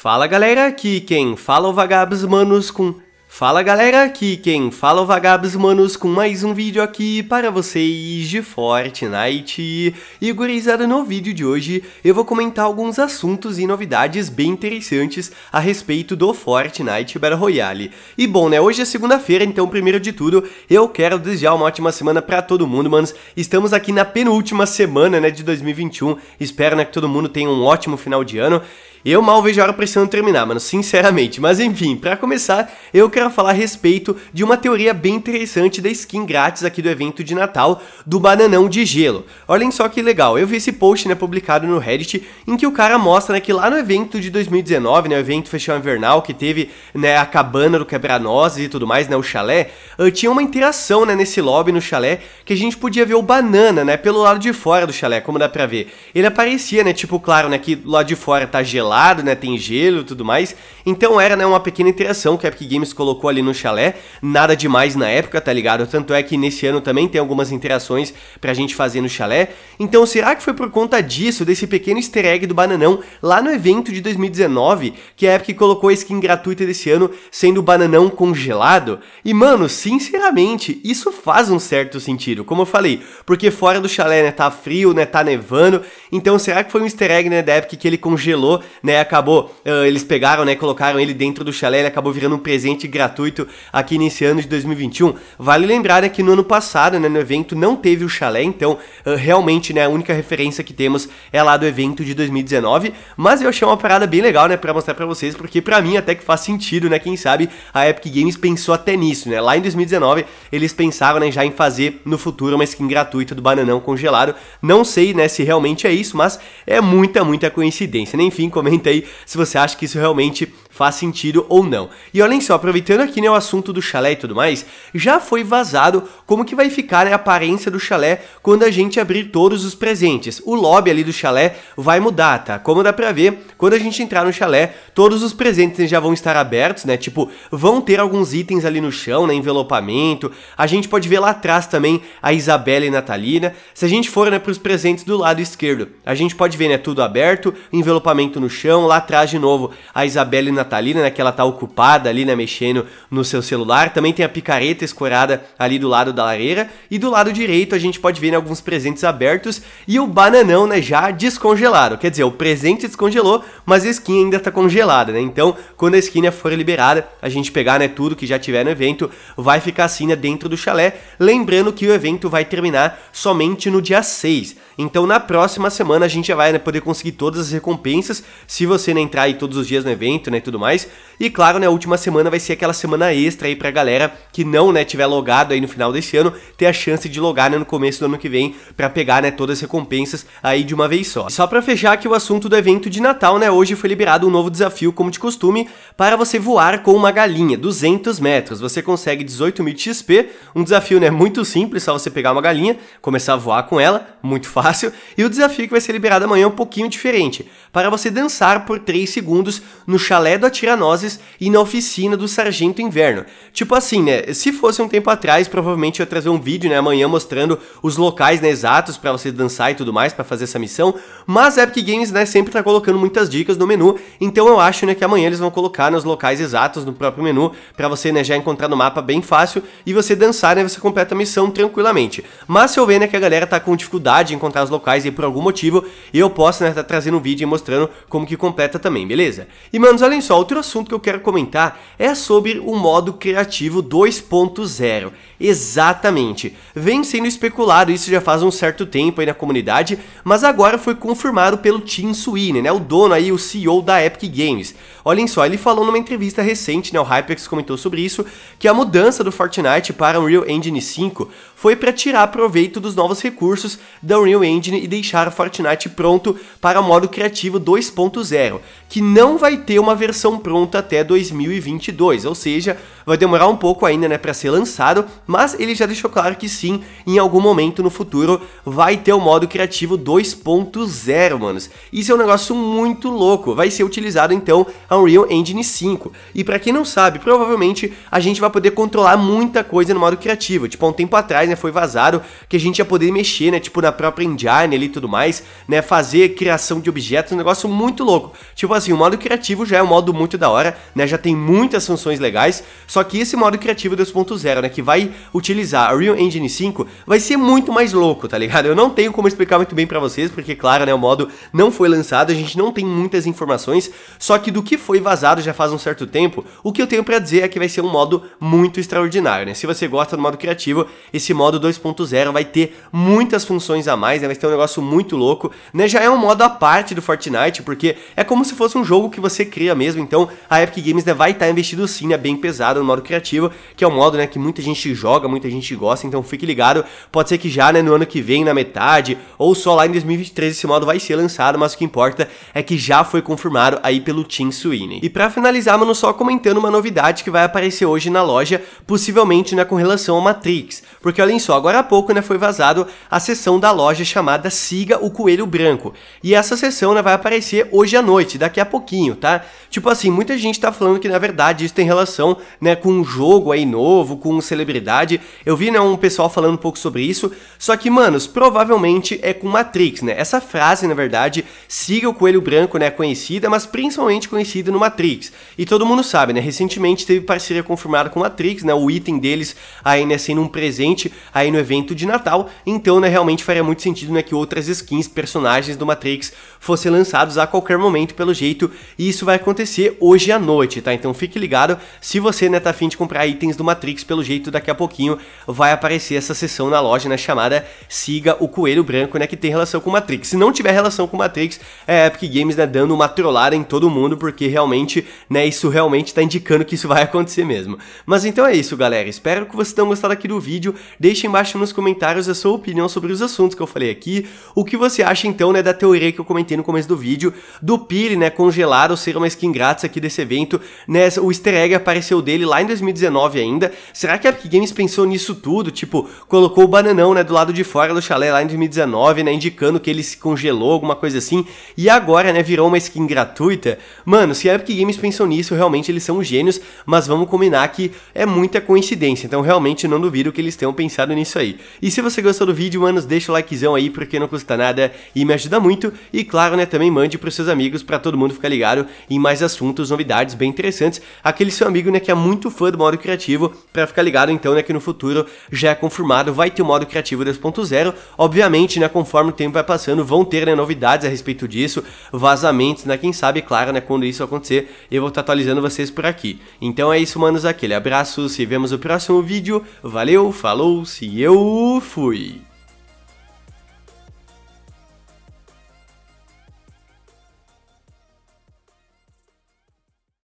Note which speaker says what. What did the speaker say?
Speaker 1: Fala galera, aqui quem fala é o Vagabos Manos com... Fala galera, aqui quem fala é o Vagabos Manos com mais um vídeo aqui para vocês de Fortnite. E gurizada, no vídeo de hoje eu vou comentar alguns assuntos e novidades bem interessantes a respeito do Fortnite Battle Royale. E bom, né, hoje é segunda-feira, então primeiro de tudo eu quero desejar uma ótima semana para todo mundo, manos. Estamos aqui na penúltima semana, né, de 2021. Espero, né, que todo mundo tenha um ótimo final de ano. Eu mal vejo a hora precisando terminar, mano, sinceramente. Mas enfim, para começar, eu quero falar a respeito de uma teoria bem interessante da skin grátis aqui do evento de Natal do Bananão de Gelo. Olhem só que legal, eu vi esse post, né, publicado no Reddit, em que o cara mostra, né, que lá no evento de 2019, né, o evento Festival Invernal, que teve, né, a cabana do quebra-nozes e tudo mais, né, o chalé, ah, tinha uma interação, né, nesse lobby, no chalé, que a gente podia ver o Banana, né, pelo lado de fora do chalé, como dá pra ver. Ele aparecia, né, tipo, claro, né, que lá de fora tá gelado, gelado, né? Tem gelo e tudo mais. Então era, né, uma pequena interação que a Epic Games colocou ali no chalé. Nada demais na época, tá ligado? Tanto é que nesse ano também tem algumas interações pra gente fazer no chalé. Então será que foi por conta disso, desse pequeno easter egg do Bananão lá no evento de 2019, que a Epic colocou a skin gratuita desse ano, sendo o Bananão congelado? E mano, sinceramente, isso faz um certo sentido, como eu falei, porque fora do chalé, né, tá frio, né, tá nevando. Então será que foi um easter egg, né, da Epic que ele congelou né? Acabou, uh, eles pegaram, né? Colocaram ele dentro do chalé, ele acabou virando um presente gratuito aqui nesse ano de 2021. Vale lembrar é que no ano passado, né, no evento não teve o chalé, então uh, realmente, né, a única referência que temos é lá do evento de 2019, mas eu achei uma parada bem legal, né, para mostrar para vocês, porque para mim até que faz sentido, né? Quem sabe a Epic Games pensou até nisso, né? Lá em 2019, eles pensaram, né, já em fazer no futuro uma skin gratuita do bananão congelado. Não sei, né, se realmente é isso, mas é muita, muita coincidência. Né. Enfim, como comenta aí se você acha que isso realmente faz sentido ou não. E olhem só, aproveitando aqui né, o assunto do chalé e tudo mais, já foi vazado como que vai ficar né, a aparência do chalé quando a gente abrir todos os presentes. O lobby ali do chalé vai mudar, tá? Como dá pra ver, quando a gente entrar no chalé, todos os presentes já vão estar abertos, né? Tipo, vão ter alguns itens ali no chão, né? Envelopamento. A gente pode ver lá atrás também a Isabela e Natalina. Se a gente for né, pros presentes do lado esquerdo, a gente pode ver, né? Tudo aberto, envelopamento no chão, lá atrás de novo a Isabela e Natalina tá ali, né? Que ela tá ocupada ali, né? Mexendo no seu celular. Também tem a picareta escorada ali do lado da lareira. E do lado direito a gente pode ver né, alguns presentes abertos e o bananão, né? Já descongelado. Quer dizer, o presente descongelou, mas a skin ainda tá congelada, né? Então, quando a skin for liberada, a gente pegar, né? Tudo que já tiver no evento vai ficar assim, né? Dentro do chalé. Lembrando que o evento vai terminar somente no dia 6. Então na próxima semana a gente já vai né, poder conseguir todas as recompensas, se você né, entrar aí todos os dias no evento né, e tudo mais. E claro, né, a última semana vai ser aquela semana extra aí pra galera que não né, tiver logado aí no final desse ano, ter a chance de logar né, no começo do ano que vem para pegar né, todas as recompensas aí de uma vez só. só para fechar aqui o assunto do evento de Natal, né, hoje foi liberado um novo desafio, como de costume, para você voar com uma galinha, 200 metros. Você consegue 18 mil XP, um desafio né, muito simples, só você pegar uma galinha, começar a voar com ela, muito fácil fácil e o desafio que vai ser liberado amanhã é um pouquinho diferente, para você dançar por 3 segundos no chalé do Atiranoses e na oficina do Sargento Inverno. Tipo assim, né, se fosse um tempo atrás, provavelmente eu ia trazer um vídeo, né, amanhã mostrando os locais, né, exatos para você dançar e tudo mais para fazer essa missão, mas a Epic Games, né, sempre tá colocando muitas dicas no menu, então eu acho, né, que amanhã eles vão colocar nos locais exatos no próprio menu para você, né, já encontrar no mapa bem fácil e você dançar, né, você completa a missão tranquilamente. Mas se eu ver, né, que a galera tá com dificuldade em encontrar as locais aí por algum motivo, e eu posso né, tá trazendo um vídeo e mostrando como que completa também, beleza? E manos, olhem só, outro assunto que eu quero comentar é sobre o modo criativo 2.0. Exatamente, vem sendo especulado isso já faz um certo tempo aí na comunidade, mas agora foi confirmado pelo Tim Sweeney, né, o dono aí, o CEO da Epic Games. Olhem só, ele falou numa entrevista recente, né, o HyperX comentou sobre isso, que a mudança do Fortnite para Unreal Engine 5 foi para tirar proveito dos novos recursos da Unreal Engine e deixar o Fortnite pronto para o modo criativo 2.0, que não vai ter uma versão pronta até 2022, ou seja, vai demorar um pouco ainda, né, para ser lançado, mas ele já deixou claro que sim, em algum momento no futuro vai ter o modo criativo 2.0, manos. Isso é um negócio muito louco, vai ser utilizado então a Unreal Engine 5. E para quem não sabe, provavelmente a gente vai poder controlar muita coisa no modo criativo. Tipo, há um tempo atrás, né, foi vazado que a gente ia poder mexer, né, tipo na própria engine ali e tudo mais, né, fazer criação de objetos, um negócio muito louco. Tipo assim, o modo criativo já é um modo muito da hora, né, já tem muitas funções legais, só que esse modo criativo 2.0, né, que vai utilizar a Real Engine 5, vai ser muito mais louco, tá ligado? Eu não tenho como explicar muito bem para vocês, porque claro, né, o modo não foi lançado, a gente não tem muitas informações, só que do que foi vazado já faz um certo tempo, o que eu tenho para dizer é que vai ser um modo muito extraordinário, né? Se você gosta do modo criativo, esse modo 2.0 vai ter muitas funções a mais, né? Vai ter um negócio muito louco, né? Já é um modo à parte do Fortnite, porque é como se fosse um jogo que você cria mesmo, então a Epic Games né, vai estar tá investido sim, é bem pesado no modo criativo, que é um modo, né, que muita gente joga, muita gente gosta, então fique ligado, pode ser que já, né, no ano que vem, na metade, ou só lá em 2023 esse modo vai ser lançado, mas o que importa é que já foi confirmado aí pelo Team Switch Sweeney. E para finalizar, mano, só comentando uma novidade que vai aparecer hoje na loja, possivelmente né, com relação ao Matrix, porque olhem só, agora há pouco né, foi vazado a sessão da loja chamada Siga o Coelho Branco, e essa sessão né, vai aparecer hoje à noite, daqui a pouquinho, tá? Tipo assim, muita gente tá falando que na verdade isso tem relação né, com um jogo aí novo, com celebridade, eu vi né, um pessoal falando um pouco sobre isso, só que, manos, provavelmente é com Matrix, né? Essa frase, na verdade, Siga o Coelho Branco, né, é conhecida, mas principalmente conhecida parecido no Matrix. E todo mundo sabe, né? Recentemente teve parceria confirmada com Matrix, né? O item deles aí, né, sendo um presente aí no evento de Natal. Então, né, realmente faria muito sentido, né, que outras skins, personagens do Matrix fossem lançados a qualquer momento, pelo jeito. E isso vai acontecer hoje à noite, tá? Então fique ligado. Se você, né, tá afim de comprar itens do Matrix, pelo jeito, daqui a pouquinho vai aparecer essa sessão na loja, né, chamada Siga o Coelho Branco, né, que tem relação com Matrix. Se não tiver relação com Matrix, é Epic Games, né, dando uma trollada em todo mundo, porque realmente, né, isso realmente está indicando que isso vai acontecer mesmo. Mas então é isso, galera. Espero que vocês tenham gostado aqui do vídeo. Deixe embaixo nos comentários a sua opinião sobre os assuntos que eu falei aqui. O que você acha, então, né, da teoria que eu comentei no começo do vídeo, do Piri, né, congelado ser uma skin grátis aqui desse evento, né, o easter egg apareceu dele lá em 2019 ainda. Será que a Epic Games pensou nisso tudo? Tipo, colocou o bananão, né, do lado de fora do chalé lá em 2019, né, indicando que ele se congelou, alguma coisa assim, e agora, né, virou uma skin gratuita? Mano, se a Epic Games pensou nisso, realmente eles são gênios, mas vamos combinar que é muita coincidência, então realmente não duvido que eles tenham pensado nisso aí. E se você gostou do vídeo, manos, deixa o likezão aí, porque não custa nada e me ajuda muito. E claro, né, também mande pros seus amigos para todo mundo ficar ligado em mais assuntos, novidades bem interessantes. Aquele seu amigo, né, que é muito fã do modo criativo, para ficar ligado então, né, que no futuro já é confirmado, vai ter o modo criativo 2.0. Obviamente, né, conforme o tempo vai passando, vão ter, né, novidades a respeito disso, vazamentos, né, quem sabe, claro, né, quando isso acontecer, eu vou estar atualizando vocês por aqui. Então é isso, manos, aquele abraço, se vemos no próximo vídeo, valeu, falou, se eu fui!